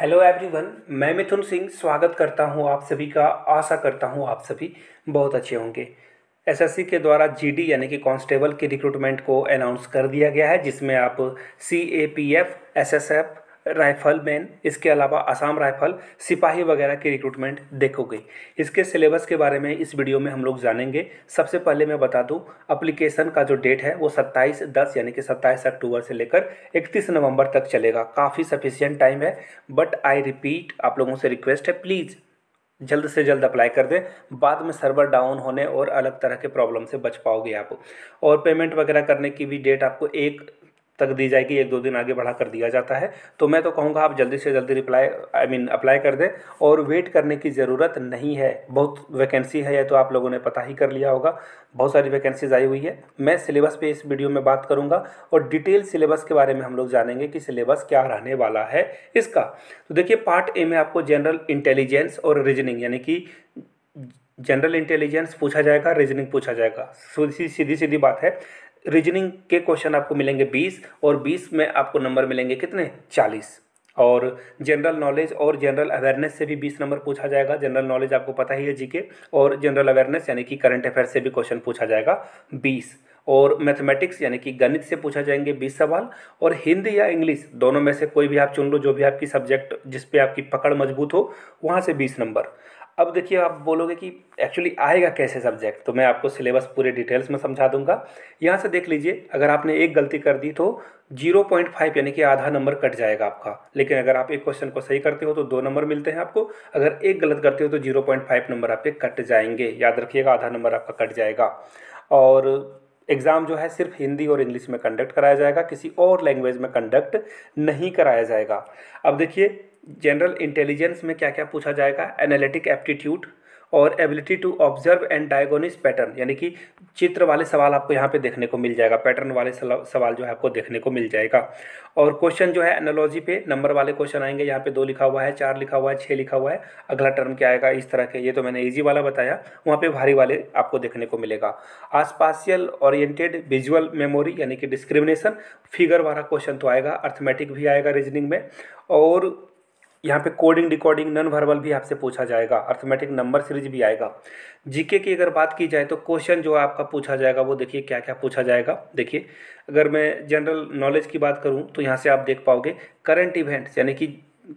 hello everyone मैं मिथुन सिंह स्वागत करता हूं आप सभी का आशा करता हूं आप सभी बहुत अच्छे होंगे एसएससी के द्वारा जीडी यानी कि कांस्टेबल के रिक्रूटमेंट को अनाउंस कर दिया गया है जिसमें आप C A P F S S F rifle man इसके अलावा असम राइफल सिपाही वगैरह की रिक्रूटमेंट देखोगे इसके सिलेबस के बारे में इस वीडियो में हम लोग जानेंगे सबसे पहले मैं बता दूं अप्लीकेशन का जो डेट है वो 27 दस यानी कि 27 अक्टूबर से लेकर 31 नवंबर तक चलेगा काफ़ी सफिशियंट टाइम है बट आई रिपीट आप लोगों से रिक्वेस्ट है प्लीज़ जल्द से जल्द अप्लाई कर दें बाद में सर्वर डाउन होने और अलग तरह के प्रॉब्लम से बच पाओगे आप और पेमेंट वगैरह करने की भी डेट आपको एक तक दी जाएगी एक दो दिन आगे बढ़ा कर दिया जाता है तो मैं तो कहूँगा आप जल्दी से जल्दी रिप्लाई आई मीन अप्लाई कर दें और वेट करने की ज़रूरत नहीं है बहुत वैकेंसी है या तो आप लोगों ने पता ही कर लिया होगा बहुत सारी वैकेंसीज आई हुई है मैं सिलेबस पे इस वीडियो में बात करूँगा और डिटेल सिलेबस के बारे में हम लोग जानेंगे कि सिलेबस क्या रहने वाला है इसका तो देखिए पार्ट ए में आपको जनरल इंटेलिजेंस और रीजनिंग यानी कि जनरल इंटेलिजेंस पूछा जाएगा रीजनिंग पूछा जाएगा सीधी सीधी बात है रीजनिंग के क्वेश्चन आपको मिलेंगे बीस और बीस में आपको नंबर मिलेंगे कितने चालीस और जनरल नॉलेज और जनरल अवेयरनेस से भी बीस नंबर पूछा जाएगा जनरल नॉलेज आपको पता ही है जीके और जनरल अवेयरनेस यानी कि करंट अफेयर से भी क्वेश्चन पूछा जाएगा बीस और मैथमेटिक्स यानी कि गणित से पूछा जाएंगे बीस सवाल और हिंदी या इंग्लिश दोनों में से कोई भी आप चुन लो जो भी आपकी सब्जेक्ट जिसपे आपकी पकड़ मजबूत हो वहाँ से बीस नंबर अब देखिए आप बोलोगे कि एक्चुअली आएगा कैसे सब्जेक्ट तो मैं आपको सिलेबस पूरे डिटेल्स में समझा दूंगा यहाँ से देख लीजिए अगर आपने एक गलती कर दी तो 0.5 यानी कि आधा नंबर कट जाएगा आपका लेकिन अगर आप एक क्वेश्चन को सही करते हो तो दो नंबर मिलते हैं आपको अगर एक गलत करते हो तो फाइव नंबर आपके कट जाएंगे याद रखिएगा आधा नंबर आपका कट जाएगा और एग्ज़ाम जो है सिर्फ हिंदी और इंग्लिश में कंडक्ट कराया जाएगा किसी और लैंग्वेज में कंडक्ट नहीं कराया जाएगा अब देखिए जनरल इंटेलिजेंस में क्या क्या पूछा जाएगा एनालिटिक एप्टीट्यूड और ability to observe and diagnose pattern यानी कि चित्र वाले सवाल आपको यहाँ पे देखने को मिल जाएगा पैटर्न वाले सवाल जो है आपको देखने को मिल जाएगा और क्वेश्चन जो है एनोलॉजी पे नंबर वाले क्वेश्चन आएंगे यहाँ पे दो लिखा हुआ है चार लिखा हुआ है छः लिखा हुआ है अगला टर्म क्या आएगा इस तरह के ये तो मैंने ईजी वाला बताया वहाँ पर भारी वाले आपको देखने को मिलेगा आसपासियल ओरिएंटेड विजुअल मेमोरी यानी कि डिस्क्रिमिनेशन फिगर वाला क्वेश्चन तो आएगा अर्थमेटिक भी आएगा रीजनिंग में और यहाँ पे कोडिंग डिकोडिंग नॉन वर्बल भी आपसे पूछा जाएगा अर्थमेटिक नंबर सीरीज भी आएगा जीके की अगर बात की जाए तो क्वेश्चन जो आपका पूछा जाएगा वो देखिए क्या क्या पूछा जाएगा देखिए अगर मैं जनरल नॉलेज की बात करूँ तो यहाँ से आप देख पाओगे करंट इवेंट्स यानी कि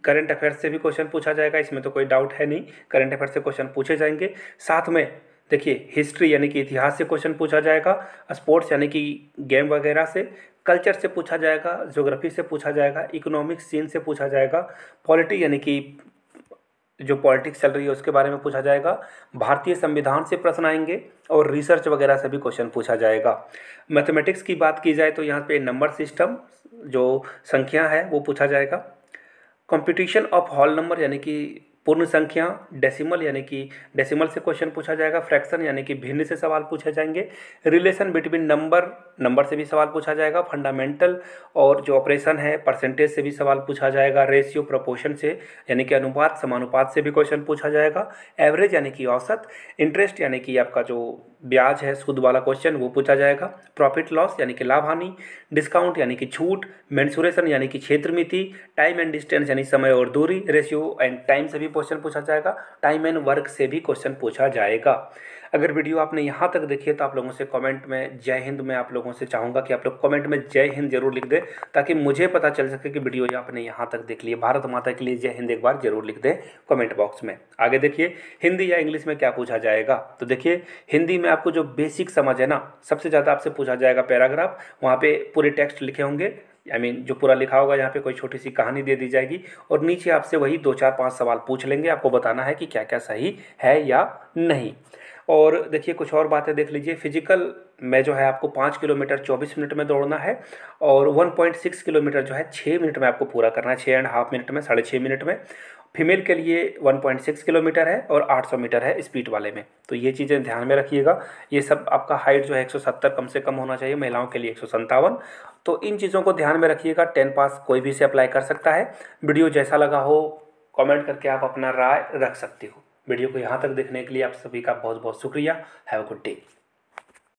करंट अफेयर्स से भी क्वेश्चन पूछा जाएगा इसमें तो कोई डाउट है नहीं करंट अफेयर्स से क्वेश्चन पूछे जाएंगे साथ में देखिए हिस्ट्री यानी कि इतिहास से क्वेश्चन पूछा जाएगा स्पोर्ट्स यानी कि गेम वगैरह से कल्चर से पूछा जाएगा ज्योग्राफी से पूछा जाएगा इकोनॉमिक सीन से पूछा जाएगा पॉलिटी यानी कि जो पॉलिटिक्स चल रही है उसके बारे में पूछा जाएगा भारतीय संविधान से प्रश्न आएंगे और रिसर्च वगैरह से भी क्वेश्चन पूछा जाएगा मैथमेटिक्स की बात की जाए तो यहाँ पे नंबर सिस्टम जो संख्या है वो पूछा जाएगा कंपटीशन ऑफ हॉल नंबर यानी कि पूर्ण संख्या डेसिमल यानी कि डेसिमल से क्वेश्चन पूछा जाएगा फ्रैक्शन यानी कि भिन्न से सवाल पूछे जाएंगे रिलेशन बिटवीन नंबर नंबर से भी सवाल पूछा जाएगा फंडामेंटल और जो ऑपरेशन है परसेंटेज से भी सवाल पूछा जाएगा रेशियो प्रोपोर्शन से यानी कि अनुपात समानुपात से भी क्वेश्चन पूछा जाएगा एवरेज यानी कि औसत इंटरेस्ट यानी कि आपका जो ब्याज है सूद वाला क्वेश्चन वो पूछा जाएगा प्रॉफिट लॉस यानी कि लाभ हानि डिस्काउंट यानी कि छूट मैंसुरेशन यानी कि क्षेत्र मिति टाइम एंड डिस्टेंस यानी समय और दूरी रेशियो एंड टाइम से भी क्वेश्चन पूछा जाएगा टाइम एंड वर्क से भी क्वेश्चन पूछा जाएगा अगर वीडियो आपने यहाँ तक देखी है तो आप लोगों से कमेंट में जय हिंद में आप लोगों से चाहूँगा कि आप लोग कमेंट में जय हिंद जरूर लिख दें ताकि मुझे पता चल सके कि वीडियो आपने यहाँ तक देख लिया भारत माता के लिए जय हिंद एक बार जरूर लिख दें कमेंट बॉक्स में आगे देखिए हिंदी या इंग्लिश में क्या पूछा जाएगा तो देखिए हिंदी में आपको जो बेसिक समझ है ना सबसे ज़्यादा आपसे पूछा जाएगा पैराग्राफ वहाँ पर पूरे टेक्स्ट लिखे होंगे आई I मीन mean, जो पूरा लिखा होगा यहाँ पे कोई छोटी सी कहानी दे दी जाएगी और नीचे आपसे वही दो चार पाँच सवाल पूछ लेंगे आपको बताना है कि क्या क्या सही है या नहीं और देखिए कुछ और बातें देख लीजिए फिजिकल में जो है आपको पाँच किलोमीटर चौबीस मिनट में दौड़ना है और वन पॉइंट सिक्स किलोमीटर जो है छः मिनट में आपको पूरा करना है छः एंड हाफ मिनट में साढ़े छः मिनट में फीमेल के लिए 1.6 किलोमीटर है और 800 मीटर है स्पीड वाले में तो ये चीज़ें ध्यान में रखिएगा ये सब आपका हाइट जो है 170 कम से कम होना चाहिए महिलाओं के लिए एक तो इन चीज़ों को ध्यान में रखिएगा टेन पास कोई भी से अप्लाई कर सकता है वीडियो जैसा लगा हो कमेंट करके आप अपना राय रख सकते हो वीडियो को यहाँ तक देखने के लिए आप सभी का बहुत बहुत शुक्रिया हैव अ गुड डे